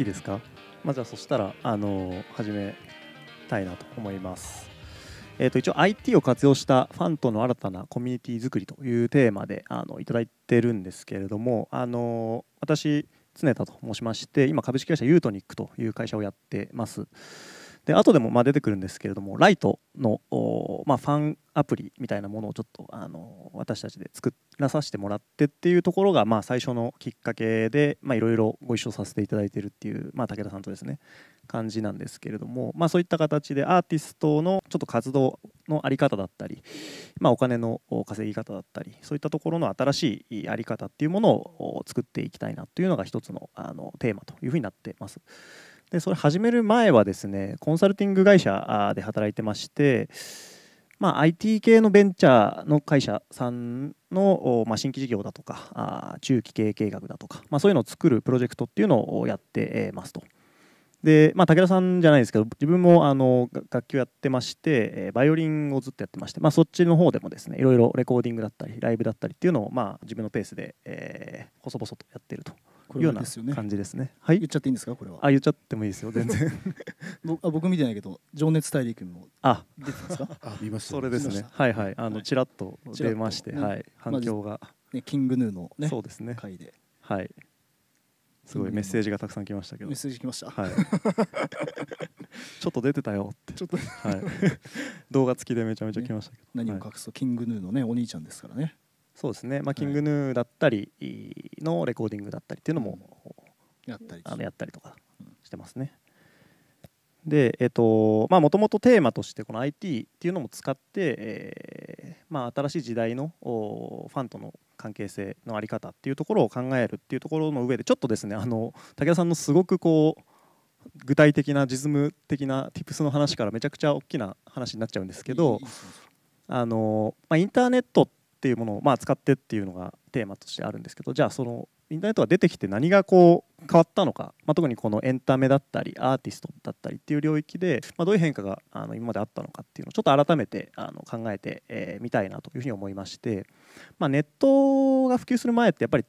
いいですか、まあ、じゃあそしたら、あのー、始めたいなと思います。えー、と一応 IT を活用したファンとの新たなコミュニティ作りというテーマであのいただいてるんですけれども、あのー、私常田と申しまして今株式会社ユートニックという会社をやってます。で後でもま出てくるんですけれどもライトの、まあ、ファンアプリみたいなものをちょっとあの私たちで作っ出させてもらってっていうところが、まあ、最初のきっかけでいろいろご一緒させていただいてるっていう、まあ、武田さんとですね感じなんですけれども、まあ、そういった形でアーティストのちょっと活動の在り方だったり、まあ、お金の稼ぎ方だったりそういったところの新しい在り方っていうものを作っていきたいなというのが一つのあのテーマというふうになってます。でそれ始める前はですねコンサルティング会社で働いてましてまあ、IT 系のベンチャーの会社さんの、まあ、新規事業だとかあ中期経営計画だとか、まあ、そういうのを作るプロジェクトっていうのをやってますと。で、まあ、武田さんじゃないですけど自分もあの楽器をやってましてバイオリンをずっとやってまして、まあ、そっちの方でもですねいろいろレコーディングだったりライブだったりっていうのを、まあ、自分のペースで、えー、細々とやってるとような感じですね、ね、はい言っちゃっていいんですかこれはあ言っちゃってもいいですよ全然 あ僕見てないけど「情熱大陸」もあ出てますか あ見ましたそれですねはいはいあのちらっと出まして、はい、反響が、ま、ねキングヌーのねそうですね回ではいすごいメッセージがたくさん来ましたけど。メッセージ来ました。はい。ちょっと出てたよって。ちょっと。はい。動画付きでめちゃめちゃ来ましたけど。ね、何を隠そう、はい、キングヌーのね、お兄ちゃんですからね。そうですね、まあ、キングヌーだったりのレコーディングだったりっていうのも、やったりあのやったりとかしてますね。でえっ、ー、とまあもともとテーマとしてこの IT っていうのも使って、えー、まあ、新しい時代のファンとの関係性の在り方っていうところを考えるっていうところの上でちょっとですねあの武田さんのすごくこう具体的な実務的な tips の話からめちゃくちゃ大きな話になっちゃうんですけどあの、まあ、インターネットってっていうものを、まあ、使ってっていうのがテーマとしてあるんですけどじゃあそのインターネットが出てきて何がこう変わったのか、まあ、特にこのエンタメだったりアーティストだったりっていう領域で、まあ、どういう変化があの今まであったのかっていうのをちょっと改めてあの考えてみ、えたいなというふうに思いまして、まあ、ネットが普及する前ってやっぱり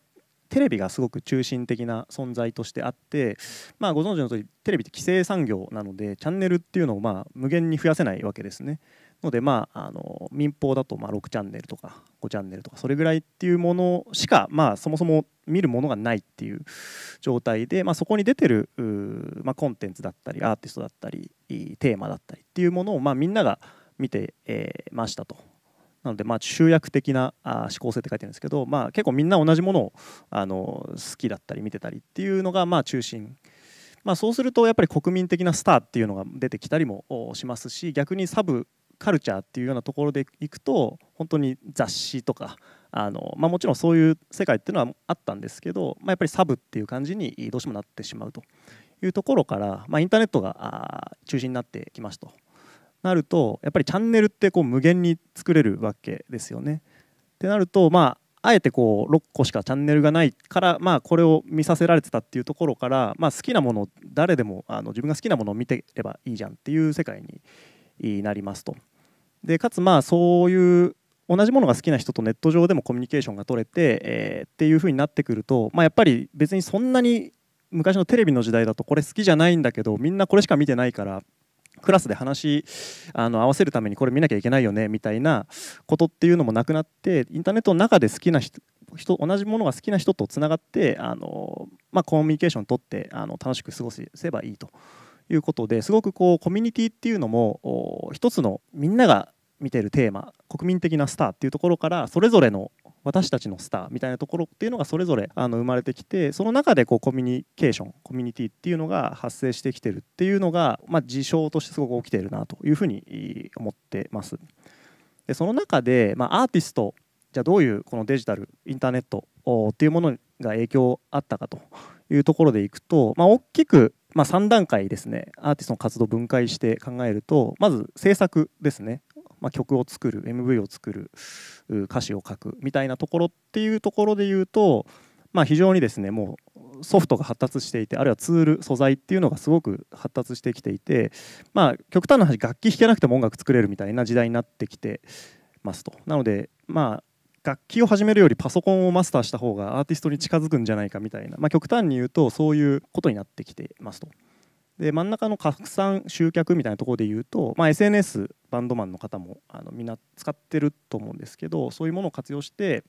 テレビがすごく中心的な存在としてあって、まあ、ご存知の通りテレビって規制産業なのでチャンネルっていうのをまあ無限に増やせないわけですね。ので、まあ、あの民放だとまあ6チャンネルとか5チャンネルとかそれぐらいっていうものしか、まあ、そもそも見るものがないっていう状態で、まあ、そこに出てる、まあ、コンテンツだったりアーティストだったりテーマだったりっていうものを、まあ、みんなが見て、えー、ましたと。なのでまあ集約的な思考性って書いてるんですけど、まあ、結構みんな同じものをあの好きだったり見てたりっていうのがまあ中心まあ、そうするとやっぱり国民的なスターっていうのが出てきたりもしますし逆にサブカルチャーっていうようなところでいくと本当に雑誌とかあの、まあ、もちろんそういう世界っていうのはあったんですけど、まあ、やっぱりサブっていう感じにどうしてもなってしまうというところから、まあ、インターネットが中心になってきますとなるとやっぱりチャンネルってこう無限に作れるわけですよね。ってなるとまああえてこう6個しかチャンネルがないから、まあ、これを見させられてたっていうところから、まあ、好きなもの誰でもあの自分が好きなものを見てればいいじゃんっていう世界になりますと。でかつまあそういう同じものが好きな人とネット上でもコミュニケーションが取れて、えー、っていう風になってくると、まあ、やっぱり別にそんなに昔のテレビの時代だとこれ好きじゃないんだけどみんなこれしか見てないからクラスで話あの合わせるためにこれ見なきゃいけないよねみたいなことっていうのもなくなってインターネットの中で好きな人同じものが好きな人とつながってあの、まあ、コミュニケーション取ってあの楽しく過ごせばいいということですごくこうコミュニティっていうのも一つのみんなが見てるテーマ国民的なスターっていうところからそれぞれの私たちのスターみたいなところっていうのがそれぞれあの生まれてきてその中でこうコミュニケーションコミュニティっていうのが発生してきてるっていうのが、まあ、事象としてすごく起きてるなというふうに思ってます。でその中で、まあ、アーティストじゃあどういうこのデジタルインターネットっていうものが影響あったかというところでいくと、まあ、大きくまあ、3段階ですねアーティストの活動を分解して考えるとまず制作ですね、まあ、曲を作る MV を作る歌詞を書くみたいなところっていうところで言うと、まあ、非常にですねもうソフトが発達していてあるいはツール素材っていうのがすごく発達してきていて、まあ、極端な話楽器弾けなくても音楽作れるみたいな時代になってきてますと。なのでまあ楽器を始めるよりパソコンをマスターした方がアーティストに近づくんじゃないかみたいな、まあ、極端に言うとそういうことになってきてますと。で真ん中の拡散集客みたいなところで言うと、まあ、SNS バンドマンの方もあのみんな使ってると思うんですけどそういうものを活用して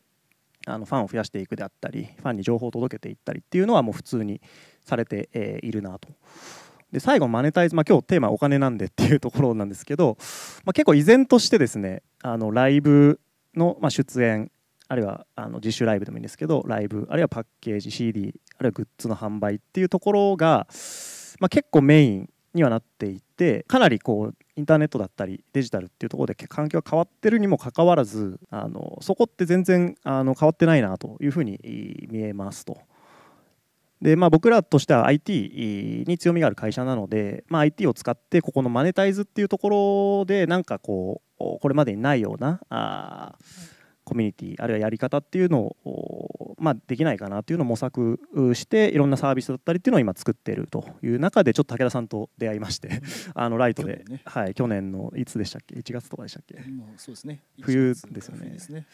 あのファンを増やしていくであったりファンに情報を届けていったりっていうのはもう普通にされて、えいるなと。で最後マネタイズ、まあ、今日テーマお金なんでっていうところなんですけど、まあ、結構依然としてですねあのライブの、まあ、出演あるいはあの自主ライブでもいいんですけどライブあるいはパッケージ CD あるいはグッズの販売っていうところが、まあ、結構メインにはなっていてかなりこうインターネットだったりデジタルっていうところで環境が変わってるにもかかわらずあのそこって全然あの変わってないなというふうに見えますと。でまあ、僕らとしては IT に強みがある会社なので、まあ、IT を使ってここのマネタイズっていうところでなんかこうこれまでにないようなあコミュニティあるいはやり方っていうのを、まあ、できないかなっていうのを模索していろんなサービスだったりっていうのを今作ってるという中でちょっと武田さんと出会いましてあのライトで去年,、はい、去年のいつでしたっけ1月とかでしたっけ、そうですね、冬ですよね。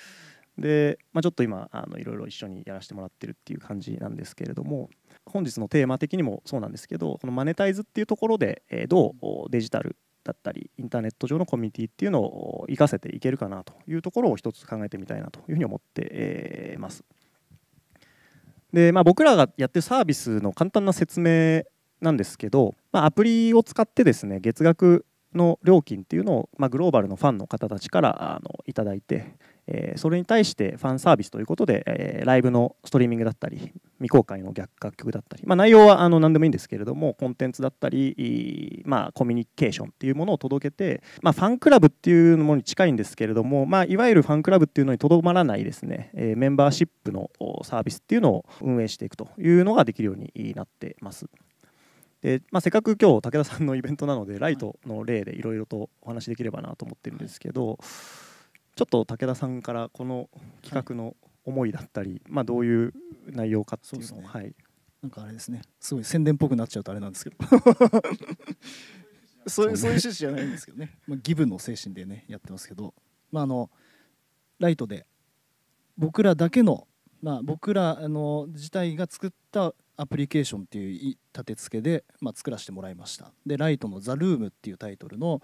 で、まあ、ちょっと今あのいろいろ一緒にやらせてもらってるっていう感じなんですけれども本日のテーマ的にもそうなんですけどこのマネタイズっていうところで、えどうデジタルだったりインターネット上のコミュニティっていうのを活かせていけるかなというところを一つ考えてみたいなというふうに思ってます。でまあ、僕らがやってるサービスの簡単な説明なんですけど、まあ、アプリを使ってですね月額の料金っていうのを、まあ、グローバルのファンの方たちからあのいただいて、えー、それに対してファンサービスということで、えー、ライブのストリーミングだったり未公開の楽曲だったり、まあ、内容はあの何でもいいんですけれどもコンテンツだったり、まあ、コミュニケーションっていうものを届けて、まあ、ファンクラブっていうものに近いんですけれども、まあ、いわゆるファンクラブっていうのにとどまらないですね、えー、メンバーシップのサービスっていうのを運営していくというのができるようになってます。で、まあ、せっかく今日武田さんのイベントなのでライトの例でいろいろとお話できればなと思ってるんですけど、ちょっと武田さんからこの企画の思いだったり、まあ、どういう内容かっていうのを、ね、はい、なんかあれですねすごい宣伝っぽくなっちゃうとあれなんですけど そういうそういう趣旨じゃないんですけどね、まあ、ギブの精神でねやってますけど、まあ、あのライトで僕らだけの、まあ、僕らあの自体が作ったアプリケーションっていう立て付けで、まあ、作らせてもらいましたでライトの「ザルームっていうタイトルの、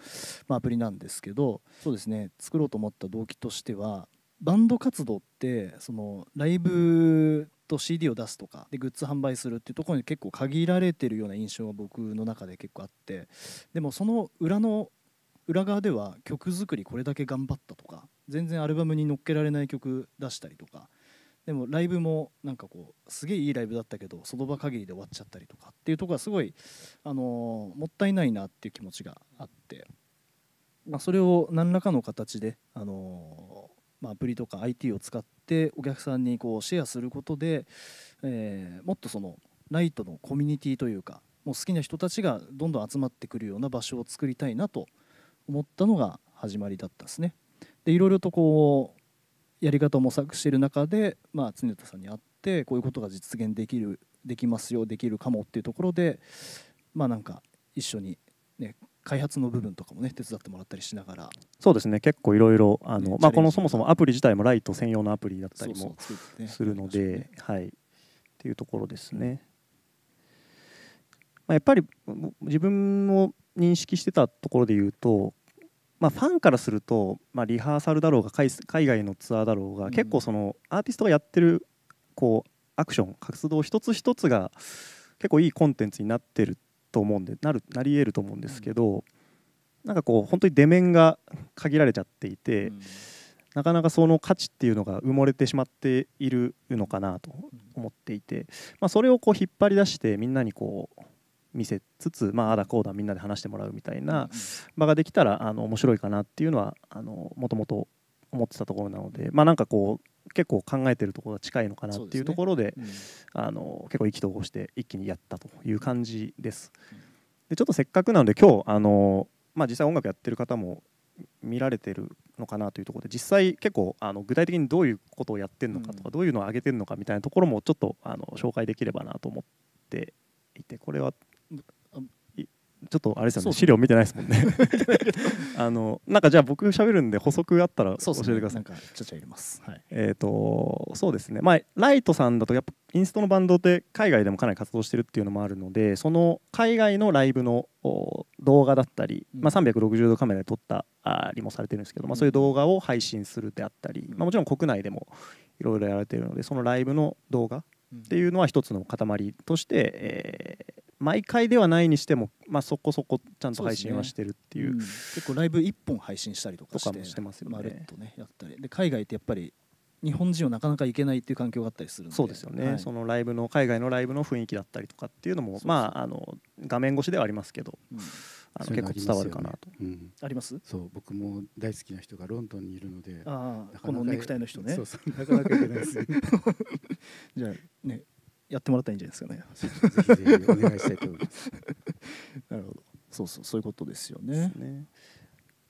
まあ、アプリなんですけどそうですね作ろうと思った動機としてはバンド活動ってそのライブと CD を出すとかでグッズ販売するっていうところに結構限られてるような印象が僕の中で結構あってでもその裏の裏側では曲作りこれだけ頑張ったとか全然アルバムに載っけられない曲出したりとかでもライブもなんかこうすげえいいライブだったけどその場限りで終わっちゃったりとかっていうところすごい、あのもったいないなっていう気持ちがあって、まあ、それを何らかの形で、あのまあ、アプリとか IT を使ってお客さんにこうシェアすることで、えー、もっとそのライトのコミュニティというかもう好きな人たちがどんどん集まってくるような場所を作りたいなと思ったのが始まりだったですね。でいろとこうやり方を模索している中で、まあ、常田さんに会ってこういうことが実現できるできますよできるかもっていうところでまあなんか一緒に、ね、開発の部分とかもね手伝ってもらったりしながらそうですね結構いろいろあの、ね、まあ、このそもそもアプリ自体もライト専用のアプリだったりもするので、ね、はいっていうところですね、まあ、やっぱり自分の認識してたところで言うとまあ、ファンからすると、まあ、リハーサルだろうが海外のツアーだろうが、結構そのアーティストがやってるこうアクション活動一つ一つが結構いいコンテンツになってると思うんでなるなり得ると思うんですけど、うなんかこう本当に出面が限られちゃっていて、なかなかその価値っていうのが埋もれてしまっているのかなと思っていて、まあ、それをこう引っ張り出してみんなにこう見せつつ、まあ、あだこうだみんなで話してもらうみたいな場ができたらあの面白いかなっていうのはもともと思ってたところなので、まあ、なんかこう結構考えてるところが近いのかなっていうところで、ねうん、あの結構意気投合して一気にやったという感じです。でちょっとせっかくなので今日あの、まあ、実際音楽やってる方も見られてるのかなというところで実際結構あの具体的にどういうことをやってるのかとか、どういうのを上げてるのかみたいなところもちょっとあの紹介できればなと思っていてこれはちょっとあれですよね、ね、資料見てないですもんね あのなんかじゃあ僕喋るんで補足あったら教えてください、ち入れます、はい、えっ、ー、とそうですねまあライトさんだとやっぱインストのバンドって海外でもかなり活動してるっていうのもあるのでその海外のライブの動画だったり、まあ、360度カメラで撮ったりもされてるんですけど、まあ、そういう動画を配信するであったり、まあ、もちろん国内でもいろいろやられてるのでそのライブの動画っていうのは一つの塊として、えー毎回ではないにしても、まあ、そこそこちゃんと配信はしてるっていう、ねうん、結構ライブ1本配信したりとかしてしてますよねまるっとねやったりで海外ってやっぱり日本人はなかなか行けないっていう環境があったりするそうですよね、はい、そのライブの海外のライブの雰囲気だったりとかっていうのもまああの画面越しではありますけど、うん、あの、結構伝わるかなと、うん、ありますそう僕も大好きな人がロンドンにいるのであこのネクタイの人ねそうそうなかなか行けないです じゃあねやってもらったらいいんじゃないですかね。ぜひぜひお願いしたいと思います。なるほど。そうそうそういうことですよね。ね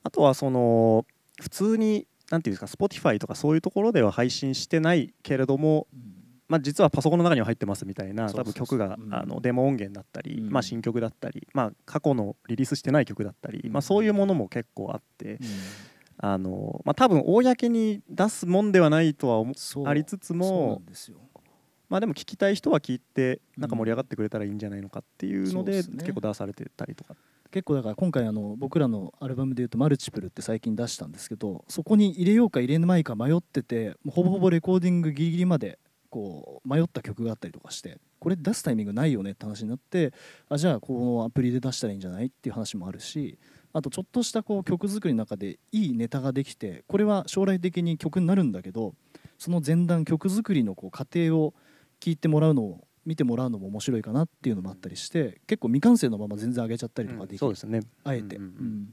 あとはその普通になんていうんですか Spotify とかそういうところでは配信してないけれども、うん、まあ、実はパソコンの中には入ってますみたいな多分曲が、うん、あのデモ音源だったり、うん、まあ、新曲だったり、まあ、過去のリリースしてない曲だったり、まあ、そういうものも結構あって。あのまあ、多分公に出すもんではないとはありつつもまあ、でも聞きたい人は聞いてなんか盛り上がってくれたらいいんじゃないのかっていうので,、結構出されてたりとか結構だから今回あの僕らのアルバムでいうと「マルチプル」って最近出したんですけどそこに入れようか入れないか迷っててほぼほぼレコーディングギリギリまでこう迷った曲があったりとかしてこれ出すタイミングないよねって話になってあじゃあこのアプリで出したらいいんじゃないっていう話もあるしあとちょっとしたこう曲作りの中でいいネタができてこれは将来的に曲になるんだけどその前段曲作りのこう過程を聞いてもらうのを見てもらうのも面白いかなっていうのもあったりして、結構未完成のまま全然上げちゃったりとかできる、うん、そうですねあえて、うんうんうん、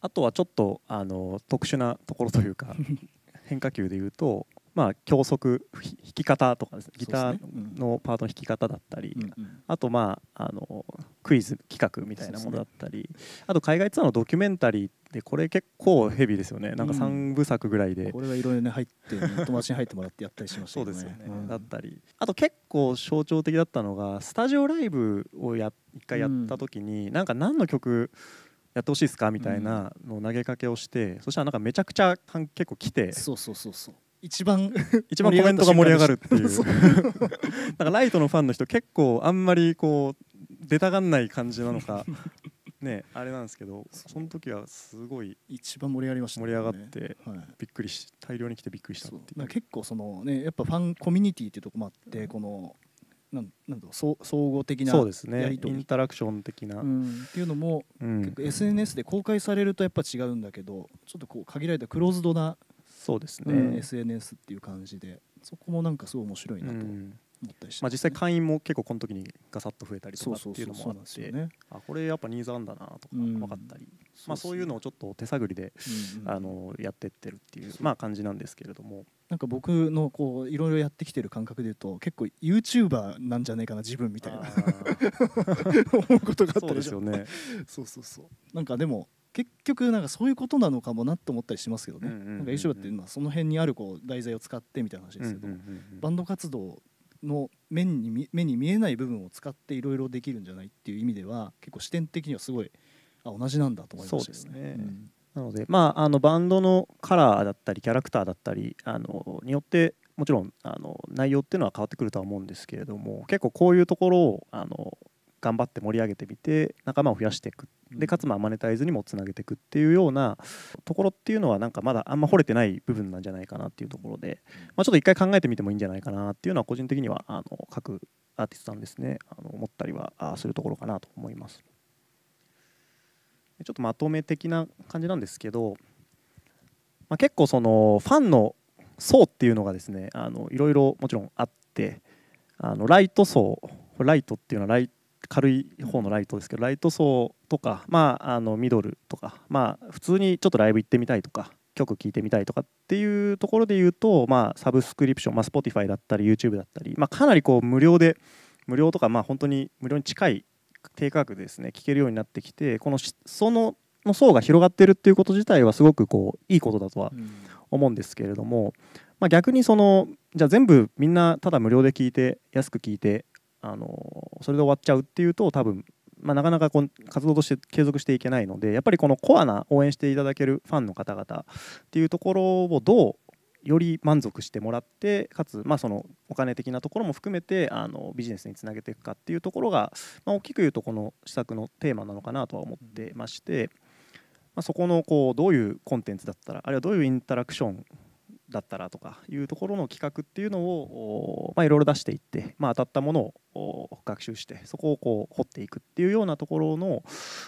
あとはちょっとあの特殊なところというか 変化球でいうとまあ、教則弾き方とか、ね、ギターのパートの弾き方だったり、ねうん、あと、まあ、あのクイズ企画みたいなものだったり、ね、あと海外ツアーのドキュメンタリーでこれ結構ヘビーですよねなんか3部作ぐらいで、うん、これはいろいろね入って、友達に入ってもらってやったりしましたね、そうですよね、うん、だったりあと結構象徴的だったのがスタジオライブをや一回やった時に、うん、なんか何の曲やってほしいですかみたいなの投げかけをして、うん、そしたらなんかめちゃくちゃ結構来てそうそうそうそう 一番一番コメントが盛り上がるっていう なんかライトのファンの人結構あんまりこう出たがんない感じなのか ねあれなんですけどその時はすごい一番盛り上がりました、ね、盛り上がって、びっくりし大量に来てびっくりしたっていう結構そのねやっぱファンコミュニティっていうとこもあってこのなんなんだろう総合的なそうですねインタラクション的な、うん、っていうのも、うん、結構 SNS で公開されるとやっぱ違うんだけどちょっとこう限られたクローズドなそうですね、うん、SNS っていう感じでそこもなんかすごい面白いなと思ったりして、ねうん、まあ、実際会員も結構この時にガサッと増えたりとかっていうのもあってあこれやっぱニーズあんだなとか分かったり、まあ、そういうのをちょっと手探りで、うんうん、あのやってってるっていう、まあ、感じなんですけれども。なんか僕のこういろいろやってきてる感覚でいうと結構 YouTuber なんじゃないかな自分みたいな 思うことがあったりそうですよねそうそうそうなんかでも結局なんかそういうことなのかもなと思ったりしますけどね、なんか衣装っていうのはその辺にあるこう題材を使ってみたいな話ですけど、バンド活動の目に目に見えない部分を使っていろいろできるんじゃないっていう意味では結構視点的にはすごいあ同じなんだと思いましたすねうん、なので、まあ、あのバンドのカラーだったりキャラクターだったりあのによってもちろんあの内容っていうのは変わってくるとは思うんですけれども結構こういうところをあの頑張って盛り上げてみて仲間を増やしていくでかつまあマネタイズにもつなげていくっていうようなところっていうのはなんかまだあんま掘れてない部分なんじゃないかなっていうところで、まあ、ちょっと一回考えてみてもいいんじゃないかなっていうのは個人的にはあの各アーティストさんですねあの思ったりはするところかなと思います。ちょっとまとめ的な感じなんですけど、まあ、結構そのファンの層っていうのがですねあのいろいろもちろんあってあのライト層ライトっていうのはライト軽い方のライトですけどライト層とか、まあ、あのミドルとか、まあ、普通にちょっとライブ行ってみたいとか曲聴いてみたいとかっていうところで言うと、まあ、サブスクリプション、まあ、Spotify だったり YouTube だったり、まあ、かなりこう無料で無料とか、まあ、本当に無料に近い低価格ですね聴けるようになってきてこのそのの層が広がってるっていうこと自体はすごくこういいことだとは思うんですけれども、まあ、逆にそのじゃあ全部みんなただ無料で聞いて安く聞いてあのそれで終わっちゃうっていうと多分、まあ、なかなかこ活動として継続していけないのでやっぱりこのコアな応援していただけるファンの方々っていうところをどうより満足してもらってかつ、まあ、そのお金的なところも含めてあのビジネスにつなげていくかっていうところが、まあ、大きく言うとこの施策のテーマなのかなとは思ってまして、まあ、そこのこうどういうコンテンツだったらあるいはどういうインタラクションだったらとかいうところの企画っていうのをいろいろ出していって、まあ、当たったものを学習してそこをこう掘っていくっていうようなところの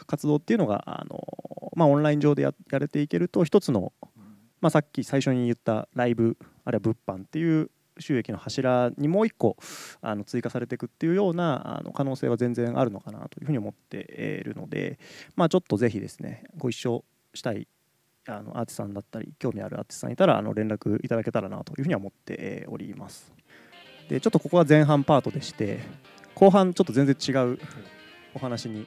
活動っていうのがあの、まあ、オンライン上でややれていけると一つの、まあ、さっき最初に言ったライブあるいは物販っていう収益の柱にもう一個あの追加されていくっていうようなあの可能性は全然あるのかなというふうに思っているので、まあ、ちょっとぜひですねご一緒したいあのアーティスさんだったり興味あるアーティスさんいたらあの連絡いただけたらなというふうには思っておりますでちょっとここは前半パートでして後半ちょっと全然違うお話に